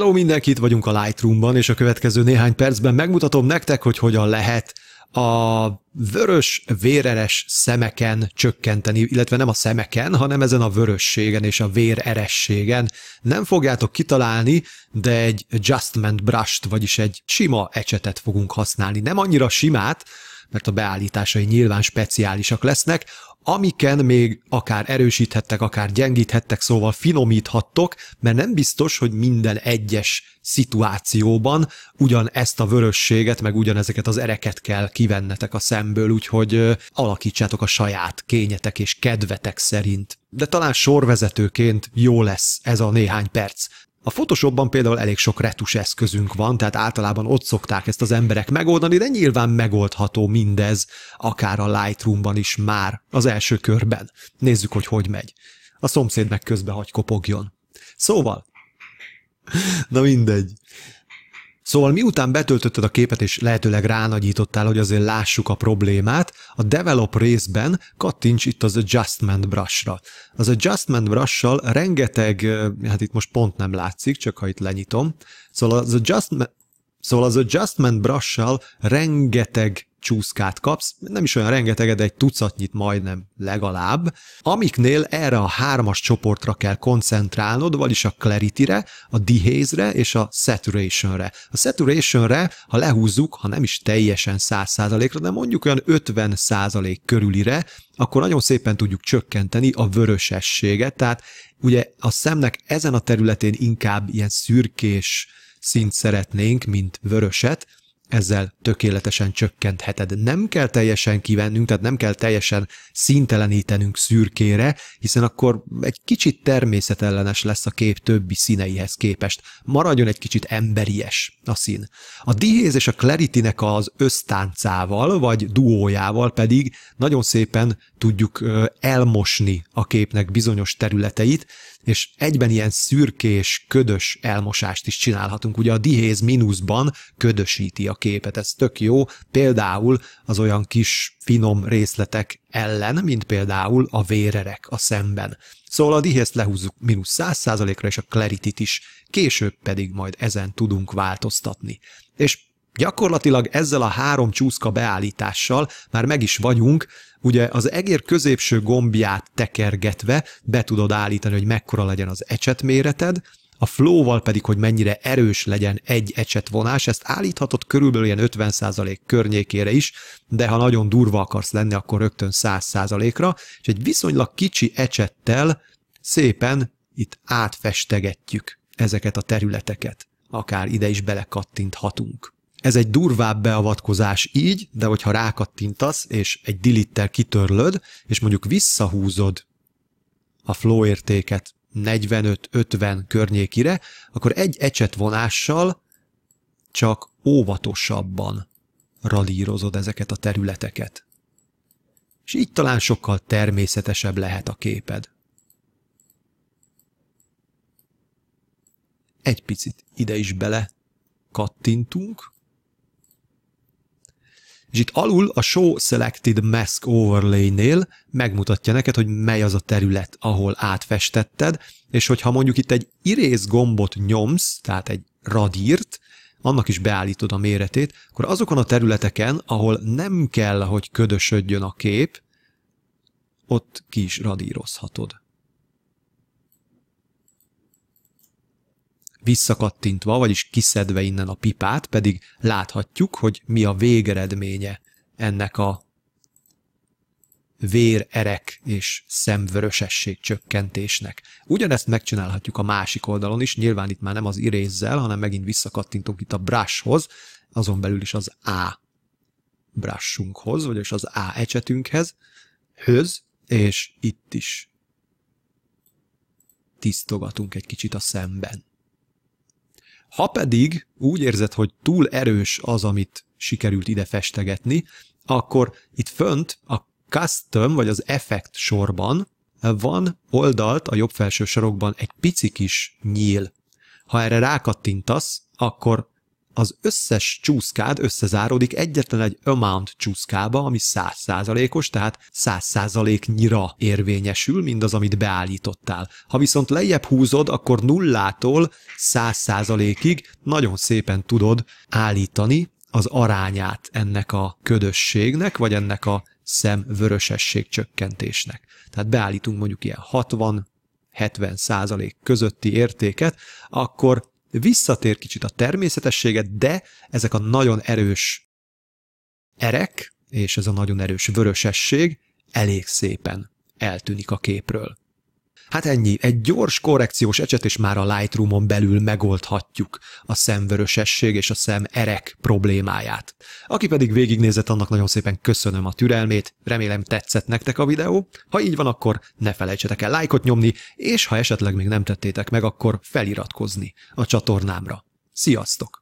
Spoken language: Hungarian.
Hello mindenkit, vagyunk a Lightroomban, és a következő néhány percben megmutatom nektek, hogy hogyan lehet a vörös, véreres szemeken csökkenteni, illetve nem a szemeken, hanem ezen a vörösségen és a vérerességen. Nem fogjátok kitalálni, de egy adjustment brush-t, vagyis egy sima ecsetet fogunk használni. Nem annyira simát, mert a beállításai nyilván speciálisak lesznek, amiken még akár erősíthettek, akár gyengíthettek, szóval finomíthattok, mert nem biztos, hogy minden egyes szituációban ugyan ezt a vörösséget, meg ugyanezeket az ereket kell kivennetek a szemből, úgyhogy alakítsátok a saját kényetek és kedvetek szerint. De talán sorvezetőként jó lesz ez a néhány perc, a Photoshopban például elég sok retus eszközünk van, tehát általában ott szokták ezt az emberek megoldani, de nyilván megoldható mindez, akár a Lightroomban is már, az első körben. Nézzük, hogy hogy megy. A szomszéd meg közbe hagy kopogjon. Szóval, na mindegy. Szóval miután betöltötted a képet és lehetőleg ránagyítottál, hogy azért lássuk a problémát, a Develop részben kattints itt az Adjustment brushra. Az Adjustment Brush-sal rengeteg, hát itt most pont nem látszik, csak ha itt lenyitom, szóval az Adjustment, szóval az adjustment brush-sal rengeteg csúszkát kapsz, nem is olyan rengeteget, egy tucatnyit majdnem legalább, amiknél erre a hármas csoportra kell koncentrálnod, vagyis a clarity-re, a dehaze-re és a saturation-re. A saturation-re, ha lehúzzuk, ha nem is teljesen 100%-ra, de mondjuk olyan 50% körülire, akkor nagyon szépen tudjuk csökkenteni a vörösességet, tehát ugye a szemnek ezen a területén inkább ilyen szürkés szint szeretnénk, mint vöröset, ezzel tökéletesen csökkentheted. Nem kell teljesen kivennünk, tehát nem kell teljesen szintelenítenünk szürkére, hiszen akkor egy kicsit természetellenes lesz a kép többi színeihez képest. Maradjon egy kicsit emberies a szín. A dihéz és a kleritinek az ösztáncával, vagy duójával pedig nagyon szépen tudjuk elmosni a képnek bizonyos területeit, és egyben ilyen szürkés, ködös elmosást is csinálhatunk. Ugye a dihéz mínuszban ködösíti a képet, ez tök jó, például az olyan kis finom részletek ellen, mint például a vérerek a szemben. Szóval a dihézt lehúzzuk mínusz 100%-ra, és a clarity is, később pedig majd ezen tudunk változtatni. És Gyakorlatilag ezzel a három csúszka beállítással már meg is vagyunk, ugye az egér középső gombját tekergetve be tudod állítani, hogy mekkora legyen az ecset méreted, a flow-val pedig, hogy mennyire erős legyen egy ecset vonás, ezt állíthatod körülbelül ilyen 50% környékére is, de ha nagyon durva akarsz lenni, akkor rögtön 100%-ra, és egy viszonylag kicsi ecsettel szépen itt átfestegetjük ezeket a területeket. Akár ide is belekattinthatunk. Ez egy durvább beavatkozás így, de hogyha rákattintasz, és egy dilittel kitörlöd, és mondjuk visszahúzod a flow értéket 45-50 környékire, akkor egy ecset vonással csak óvatosabban ralírozod ezeket a területeket. És így talán sokkal természetesebb lehet a képed. Egy picit ide is bele kattintunk, és itt alul a Show Selected Mask Overlay-nél megmutatja neked, hogy mely az a terület, ahol átfestetted, és hogyha mondjuk itt egy irész gombot nyomsz, tehát egy radírt, annak is beállítod a méretét, akkor azokon a területeken, ahol nem kell, hogy ködösödjön a kép, ott ki is radírozhatod. visszakattintva, vagyis kiszedve innen a pipát, pedig láthatjuk, hogy mi a végeredménye ennek a vérerek és szemvörösesség csökkentésnek. Ugyanezt megcsinálhatjuk a másik oldalon is, nyilván itt már nem az irézzel, hanem megint visszakattintunk itt a brushhoz, azon belül is az A brushunkhoz, vagyis az A ecsetünkhez, höz, és itt is tisztogatunk egy kicsit a szemben. Ha pedig úgy érzed, hogy túl erős az, amit sikerült ide festegetni, akkor itt fönt a custom, vagy az effekt sorban van oldalt a jobb felső sarokban egy pici kis nyíl. Ha erre rákattintasz, akkor az összes csúszkád összezáródik egyetlen egy amount csúszkába, ami százszázalékos, tehát százszázaléknyira érvényesül mindaz, amit beállítottál. Ha viszont lejjebb húzod, akkor nullától százszázalékig nagyon szépen tudod állítani az arányát ennek a ködösségnek, vagy ennek a szemvörösesség csökkentésnek. Tehát beállítunk mondjuk ilyen 60 70 százalék közötti értéket, akkor visszatér kicsit a természetességet, de ezek a nagyon erős erek, és ez a nagyon erős vörösesség elég szépen eltűnik a képről. Hát ennyi, egy gyors korrekciós ecset, és már a Lightroom-on belül megoldhatjuk a szemvörösesség és a szem erek problémáját. Aki pedig végignézett, annak nagyon szépen köszönöm a türelmét, remélem tetszett nektek a videó. Ha így van, akkor ne felejtsetek el lájkot nyomni, és ha esetleg még nem tettétek meg, akkor feliratkozni a csatornámra. Sziasztok!